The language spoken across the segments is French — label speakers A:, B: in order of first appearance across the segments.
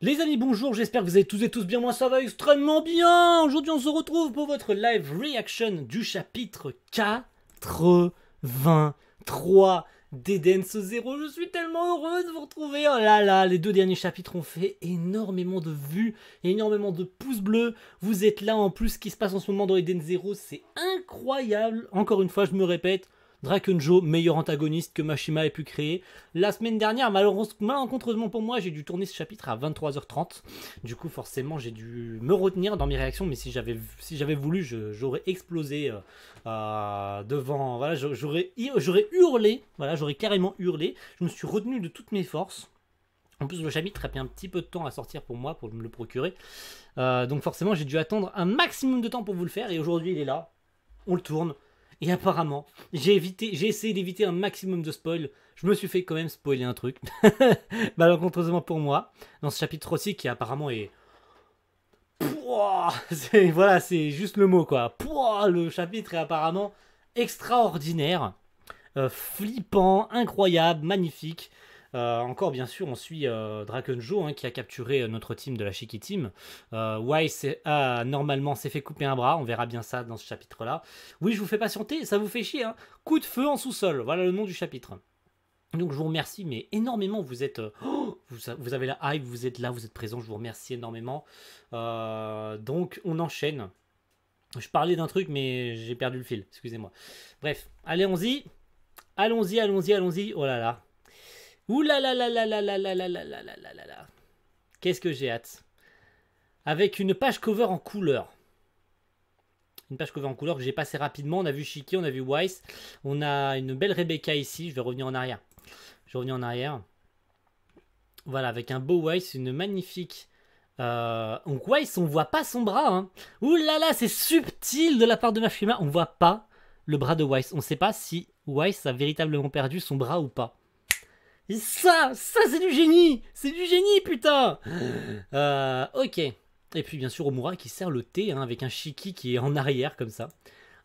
A: Les amis, bonjour, j'espère que vous allez tous et tous bien, moi ça va extrêmement bien Aujourd'hui on se retrouve pour votre live reaction du chapitre 83 d'Eden Zero, Je suis tellement heureux de vous retrouver Oh là là, les deux derniers chapitres ont fait énormément de vues, énormément de pouces bleus, vous êtes là en plus, ce qui se passe en ce moment dans Eden Zero c'est incroyable Encore une fois, je me répète, Drakenjo, meilleur antagoniste que Mashima ait pu créer. La semaine dernière, malencontreusement pour moi, j'ai dû tourner ce chapitre à 23h30. Du coup, forcément, j'ai dû me retenir dans mes réactions, mais si j'avais si voulu, j'aurais explosé euh, euh, devant. Voilà, j'aurais hurlé. Voilà, j'aurais carrément hurlé. Je me suis retenu de toutes mes forces. En plus, le chapitre a pris un petit peu de temps à sortir pour moi, pour me le procurer. Euh, donc forcément, j'ai dû attendre un maximum de temps pour vous le faire. Et aujourd'hui, il est là. On le tourne. Et apparemment, j'ai évité, essayé d'éviter un maximum de spoil. Je me suis fait quand même spoiler un truc, malencontreusement pour moi, dans ce chapitre aussi qui apparemment est voilà, c'est juste le mot quoi. Pouah, le chapitre est apparemment extraordinaire, euh, flippant, incroyable, magnifique. Euh, encore, bien sûr, on suit euh, Drakenjo hein, qui a capturé euh, notre team de la Shiki Team. Euh, Wise, ah, normalement, s'est fait couper un bras. On verra bien ça dans ce chapitre-là. Oui, je vous fais patienter, ça vous fait chier. Hein. Coup de feu en sous-sol, voilà le nom du chapitre. Donc je vous remercie, mais énormément, vous êtes... Oh, vous, avez la hype, vous êtes là, vous êtes présent, je vous remercie énormément. donc on enchaîne. Je parlais d'un truc, mais j'ai perdu le fil, excusez-moi. Bref, allez, y Allons-y, allons-y, allons-y. Oh là là, Ouh là là là là là là là là Qu'est-ce que j'ai hâte. Avec une page cover en couleur. Une page cover en couleur que j'ai passé rapidement. On a vu Chiki, on a vu Weiss. On a une belle Rebecca ici. Je vais revenir en arrière. Je vais revenir en arrière. Voilà, avec un beau Weiss, une magnifique euh, donc Weiss, on voit pas son bras. Hein. Ouh là là, c'est subtil de la part de Mafuma, On voit pas le bras de Weiss. On sait pas si Weiss a véritablement perdu son bras ou pas ça, ça c'est du génie C'est du génie, putain euh, Ok. Et puis bien sûr Omura qui sert le thé hein, avec un shiki qui est en arrière comme ça.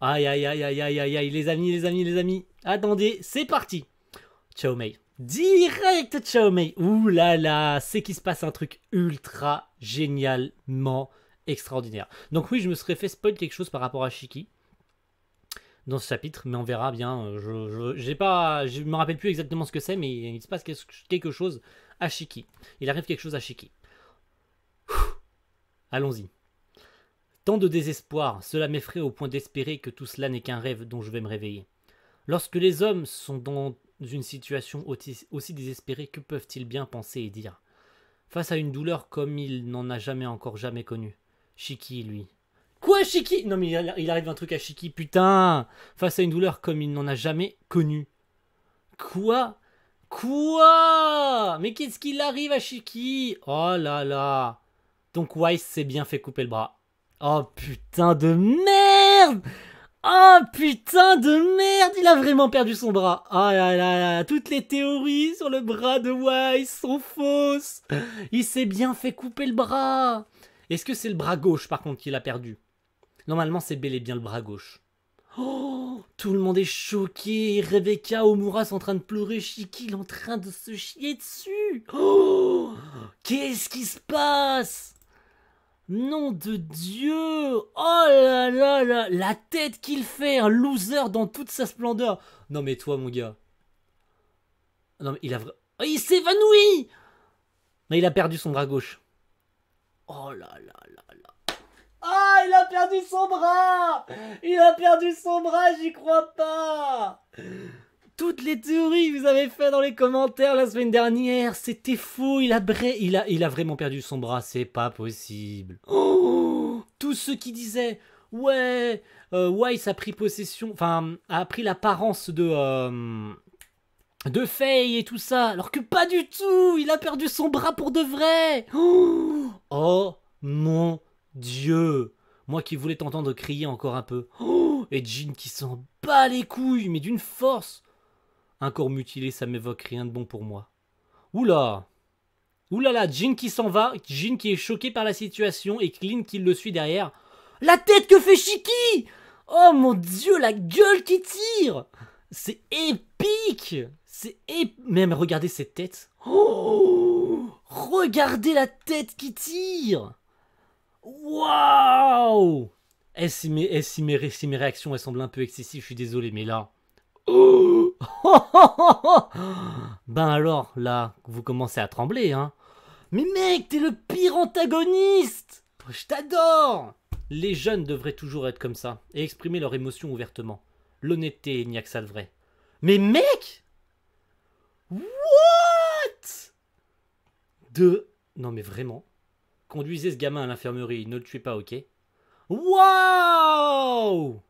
A: Aïe aïe aïe aïe aïe aïe aïe les amis, les amis, les amis. Attendez, c'est parti Ciao Mei. Direct Ciao Mei Ouh là là, c'est qu'il se passe un truc ultra génialement extraordinaire. Donc oui, je me serais fait spoil quelque chose par rapport à Shiki dans ce chapitre, mais on verra bien. Euh, je, je pas, je me rappelle plus exactement ce que c'est, mais il se passe quelque chose à Shiki. Il arrive quelque chose à Shiki. Allons-y. Tant de désespoir, cela m'effraie au point d'espérer que tout cela n'est qu'un rêve dont je vais me réveiller. Lorsque les hommes sont dans une situation aussi désespérée, que peuvent-ils bien penser et dire Face à une douleur comme il n'en a jamais encore jamais connue, Shiki, lui, Quoi, Chiki Non, mais il arrive un truc à Chiki putain Face à une douleur comme il n'en a jamais connue. Quoi Quoi Mais qu'est-ce qu'il arrive à Shiki Oh là là Donc Weiss s'est bien fait couper le bras. Oh putain de merde Oh putain de merde Il a vraiment perdu son bras oh là là là Toutes les théories sur le bras de Weiss sont fausses Il s'est bien fait couper le bras Est-ce que c'est le bras gauche par contre qu'il a perdu Normalement, c'est bel et bien le bras gauche. Oh Tout le monde est choqué. Rebecca, Omura sont en train de pleurer. Shiki, en train de se chier dessus. Oh Qu'est-ce qui se passe Nom de Dieu Oh là là là La tête qu'il fait Un loser dans toute sa splendeur Non mais toi, mon gars. Non mais il a... Oh, il s'évanouit Mais il a perdu son bras gauche. Oh là là ah, il a perdu son bras Il a perdu son bras, j'y crois pas toutes les théories que vous avez fait dans les commentaires la semaine dernière, c'était faux, il a, il, a, il a vraiment perdu son bras, c'est pas possible. Oh, tous ceux qui disaient, ouais, euh, Weiss a pris possession, enfin, a pris l'apparence de... Euh, de Faye et tout ça, alors que pas du tout, il a perdu son bras pour de vrai. oh, oh mon Dieu Moi qui voulais t'entendre crier encore un peu. Oh et Jean qui s'en bat les couilles, mais d'une force Un corps mutilé, ça m'évoque rien de bon pour moi. Oula Oulala, là qui s'en va, Jean qui est choqué par la situation et Clint qui le suit derrière. La tête que fait Chiki Oh mon dieu, la gueule qui tire C'est épique C'est épique Même regardez cette tête. Oh Regardez la tête qui tire Waouh eh, si, mes, eh, réactions semblent un peu excessives, je suis désolé, mais là. Oh! ben alors, là, vous commencez à trembler, hein. Mais mec, t'es le pire antagoniste Je t'adore Les jeunes devraient toujours être comme ça, et exprimer leurs émotions ouvertement. L'honnêteté, il n'y a que ça de vrai. Mais mec What De... Non mais vraiment Conduisez ce gamin à l'infirmerie, ne le tuez pas, ok Waouh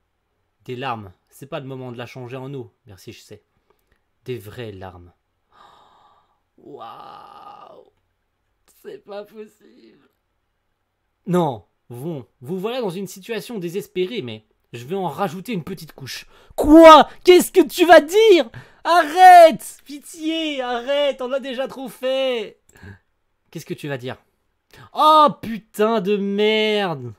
A: Des larmes. C'est pas le moment de la changer en eau. Merci, je sais. Des vraies larmes. Waouh C'est pas possible. Non, bon, vous voilà dans une situation désespérée, mais je vais en rajouter une petite couche. Quoi Qu'est-ce que tu vas dire Arrête Pitié, arrête, on a déjà trop fait Qu'est-ce que tu vas dire Oh putain de merde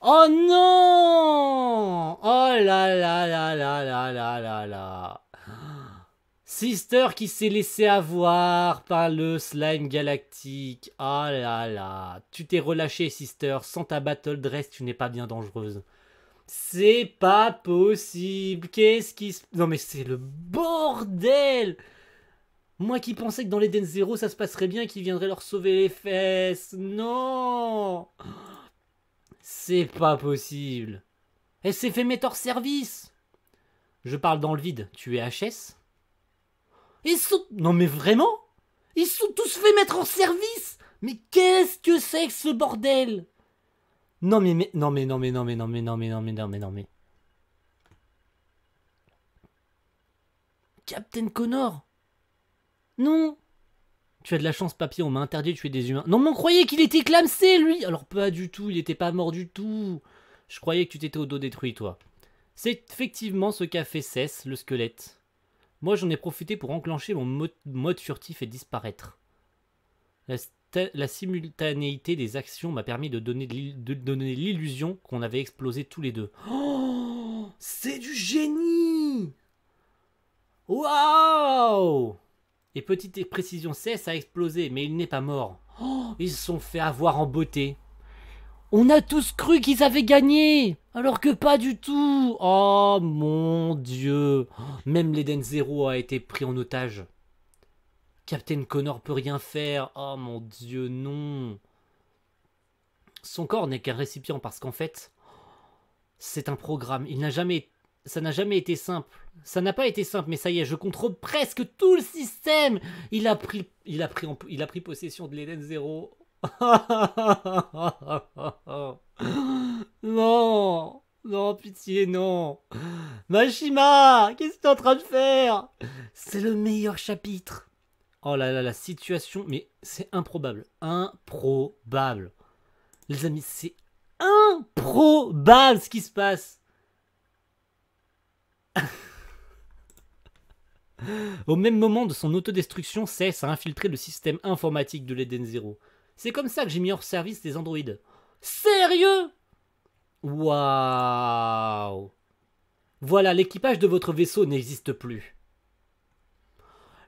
A: Oh non Oh là là là là là là là là Sister qui s'est laissé avoir par le slime galactique. Oh là là Tu t'es relâché Sister, sans ta battle dress tu n'es pas bien dangereuse. C'est pas possible Qu'est-ce qui se... Non mais c'est le bordel moi qui pensais que dans l'Eden Zero ça se passerait bien, et qu'ils viendraient leur sauver les fesses. Non C'est pas possible. Elle s'est fait mettre hors service. Je parle dans le vide. Tu es HS Ils sont... Non mais vraiment Ils sont tous fait mettre hors service Mais qu'est-ce que c'est que ce bordel non mais, mais... Non mais non mais non mais non mais non mais non mais non mais non mais... Captain Connor non Tu as de la chance, papier. on m'a interdit de tuer des humains. Non, mais on croyait qu'il était clamsé, lui Alors, pas du tout, il n'était pas mort du tout. Je croyais que tu t'étais dos détruit toi. C'est effectivement ce qu'a fait Cess, le squelette. Moi, j'en ai profité pour enclencher mon mode, furtif et disparaître. La, simultanéité des actions m'a permis de donner, de donner l'illusion qu'on avait explosé tous les deux. Oh C'est du génie Waouh et petite précision, CS a explosé, mais il n'est pas mort. Oh, ils se sont fait avoir en beauté. On a tous cru qu'ils avaient gagné, alors que pas du tout. Oh mon dieu. Même l'Eden Zero a été pris en otage. Captain Connor peut rien faire. Oh mon dieu, non. Son corps n'est qu'un récipient parce qu'en fait, c'est un programme. Il n'a jamais ça n'a jamais été simple. Ça n'a pas été simple, mais ça y est, je contrôle presque tout le système. Il a pris, il a pris, il a pris possession de l'Eden Zero. non, non, pitié, non. Machima, qu'est-ce que tu es en train de faire C'est le meilleur chapitre. Oh là là, la situation, mais c'est improbable, improbable. Les amis, c'est improbable ce qui se passe. Au même moment de son autodestruction, Cesse à infiltrer le système informatique de l'Eden Zero. C'est comme ça que j'ai mis hors service les androïdes. Sérieux Waouh Voilà, l'équipage de votre vaisseau n'existe plus.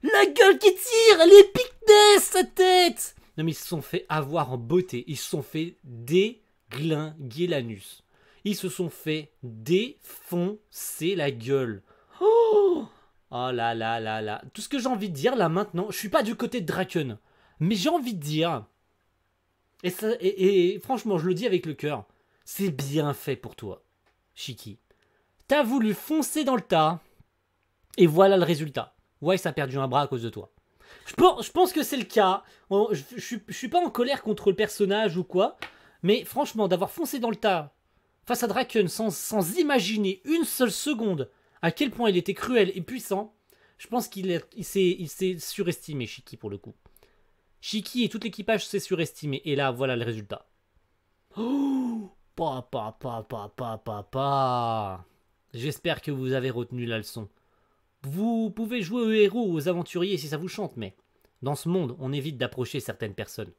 A: La gueule qui tire Les piquée sa tête Non mais ils se sont fait avoir en beauté, ils se sont fait déglinguer l'anus ils se sont fait défoncer la gueule. Oh, oh, là là là là. Tout ce que j'ai envie de dire là maintenant, je suis pas du côté de Draken, mais j'ai envie de dire, et, et, franchement je le dis avec le cœur, c'est bien fait pour toi, Shiki. T'as voulu foncer dans le tas, et voilà le résultat. Weiss a perdu un bras à cause de toi. Je pense, que c'est le cas. Je, je, suis pas en colère contre le personnage ou quoi, mais franchement, d'avoir foncé dans le tas face à Draken sans, imaginer une seule seconde à quel point il était cruel et puissant, je pense qu'il s'est surestimé, Shiki, pour le coup. Shiki et tout l'équipage s'est surestimé. Et là, voilà le résultat. Oh pa, pa, pa, pa, pa, J'espère que vous avez retenu la leçon. Vous pouvez jouer aux héros ou aux aventuriers si ça vous chante, mais dans ce monde, on évite d'approcher certaines personnes.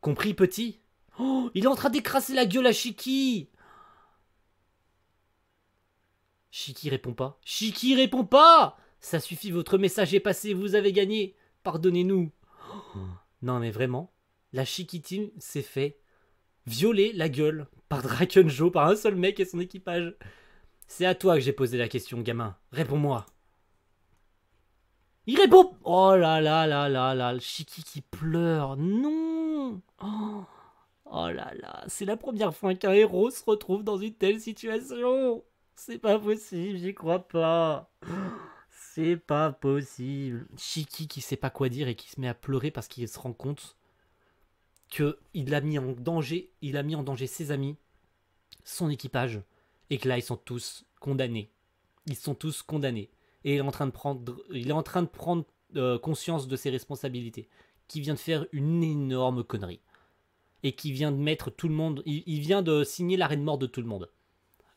A: Compris, petit Oh, il est en train d'écraser la gueule à Shiki Shiki répond pas. Shiki répond pas Ça suffit, votre message est passé, vous avez gagné. Pardonnez-nous. non mais vraiment, la Chiki Team s'est fait violer la gueule par Drakenjo, par un seul mec et son équipage. C'est à toi que j'ai posé la question, gamin. Réponds-moi. Il répond Oh là là là là là, le Shiki qui pleure. Non oh. Oh là là, c'est la première fois qu'un héros se retrouve dans une telle situation. C'est pas possible, j'y crois pas. C'est pas possible. Chiki qui sait pas quoi dire et qui se met à pleurer parce qu'il se rend compte que il a mis en danger, il a mis en danger ses amis, son équipage, et que là ils sont tous condamnés. Ils sont tous condamnés. Et il est en train de prendre, il est en train de prendre euh, conscience de ses responsabilités. Qui vient de faire une énorme connerie et qui vient de mettre tout le monde. Il, vient de signer l'arrêt de mort de tout le monde.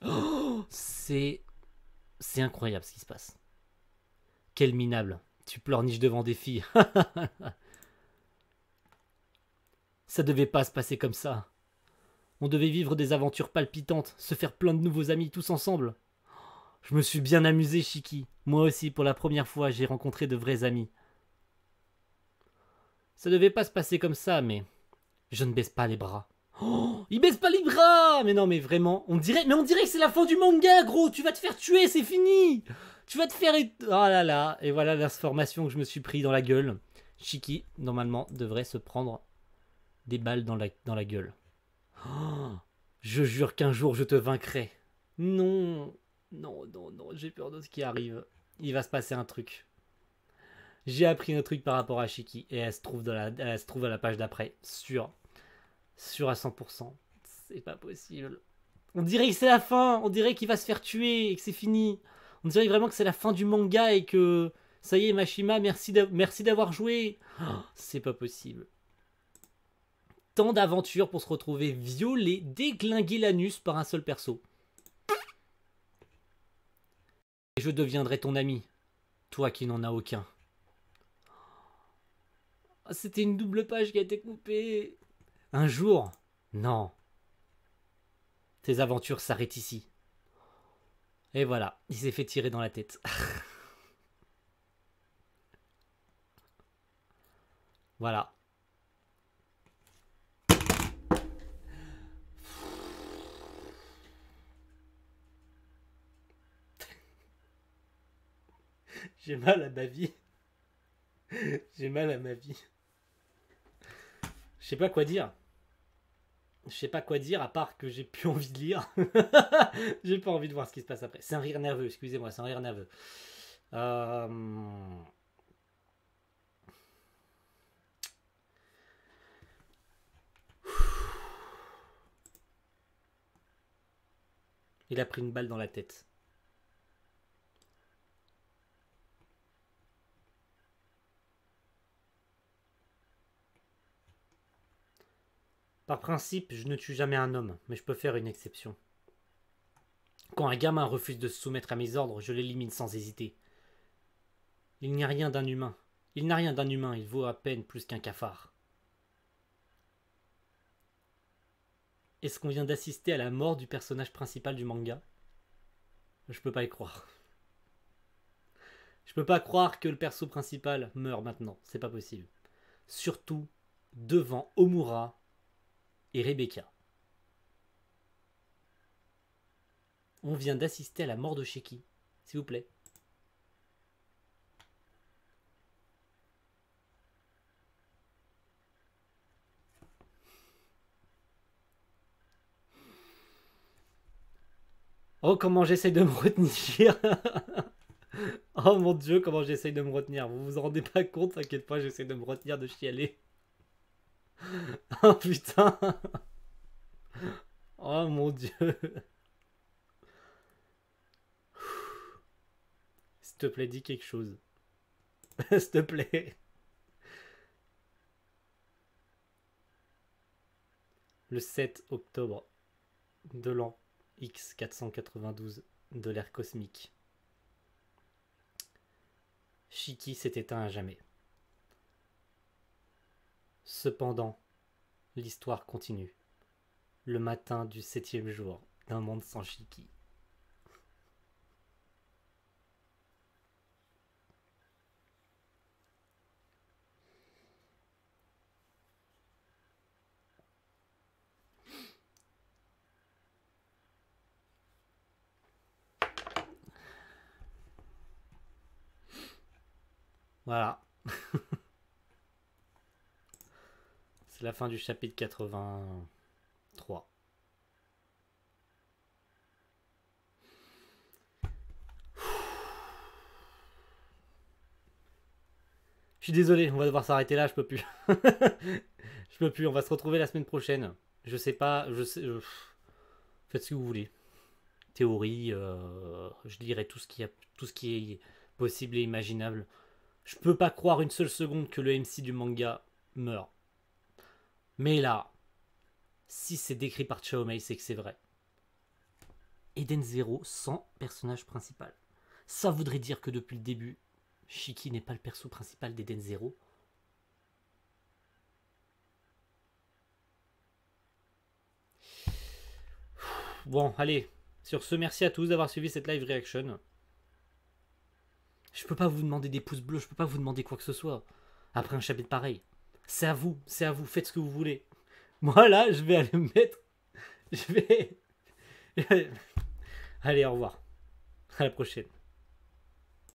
A: Oh c'est. C'est incroyable ce qui se passe. Quel minable. Tu pleurniches devant des filles. ça devait pas se passer comme ça. On devait vivre des aventures palpitantes, se faire plein de nouveaux amis tous ensemble. Je me suis bien amusé, Chiki. Moi aussi, pour la première fois, j'ai rencontré de vrais amis. Ça devait pas se passer comme ça, mais je ne baisse pas les bras. Oh, il baisse pas les bras Mais non, mais vraiment, on dirait, mais on dirait que c'est la fin du manga, gros. Tu vas te faire tuer, c'est fini. Tu vas te faire. Oh là là. Et voilà la l'information que je me suis pris dans la gueule. Chiki, normalement, devrait se prendre des balles dans la, dans la gueule. Oh, je jure qu'un jour je te vaincrai. Non, non, non, non, j'ai peur de ce qui arrive. Il va se passer un truc. J'ai appris un truc par rapport à Chiki et elle se trouve, dans la, elle se trouve à la page d'après, sur sûr à 100%. C'est pas possible. On dirait que c'est la fin, on dirait qu'il va se faire tuer et que c'est fini. On dirait vraiment que c'est la fin du manga et que ça y est, Mashima, merci d'avoir joué. Oh, c'est pas possible. Tant d'aventures pour se retrouver violé, déglinguer l'anus par un seul perso. Et je deviendrai ton ami, toi qui n'en as aucun. Oh, c'était une double page qui a été coupée. Un jour Non. Tes aventures s'arrêtent ici. Et voilà, il s'est fait tirer dans la tête. voilà. J'ai mal à ma vie. J'ai mal à ma vie. Je sais pas quoi dire je sais pas quoi dire à part que j'ai plus envie de lire. j'ai pas envie de voir ce qui se passe après. C'est un rire nerveux, excusez-moi, c'est un rire nerveux. Euh, Il a pris une balle dans la tête. Par principe, je ne tue jamais un homme, mais je peux faire une exception. Quand un gamin refuse de se soumettre à mes ordres, je l'élimine sans hésiter. Il n'y a rien d'un humain. Il n'a rien d'un humain, il vaut à peine plus qu'un cafard. Est-ce qu'on vient d'assister à la mort du personnage principal du manga Je peux pas y croire. Je peux pas croire que le perso principal meure maintenant, c'est pas possible. Surtout devant Omura et Rebecca. On vient d'assister à la mort de Sheki. S'il vous plaît. Oh, comment j'essaye de me retenir Oh mon dieu, comment j'essaye de me retenir Vous vous en rendez pas compte à pas j'essaye de me retenir de chialer oh putain Oh mon dieu S'il te plaît, dis quelque chose. S'il te plaît. Le 7 octobre de l'an X492 de l'ère cosmique. Shiki s'est éteint à jamais. Cependant, l'histoire continue. Le matin du septième jour d'un monde sans Shiki. Voilà. C'est la fin du chapitre 83. Je suis désolé, on va devoir s'arrêter là, je peux plus. je peux plus, on va se retrouver la semaine prochaine. Je sais pas, je sais. Euh, faites ce que vous voulez. Théorie, euh, je lirai tout ce, qui a, tout ce qui est possible et imaginable. Je peux pas croire une seule seconde que le MC du manga meurt. Mais là, si c'est décrit par Xiaomei, c'est que c'est vrai. Eden Zero sans personnage principal. Ça voudrait dire que depuis le début, Shiki n'est pas le perso principal d'Eden Zero. Bon, allez, sur ce, merci à tous d'avoir suivi cette live reaction. Je peux pas vous demander des pouces bleus, je peux pas vous demander quoi que ce soit. Après un chapitre pareil. C'est à vous, c'est à vous, faites ce que vous voulez. Moi là, je vais aller me mettre. Je vais. Allez, au revoir. À la prochaine.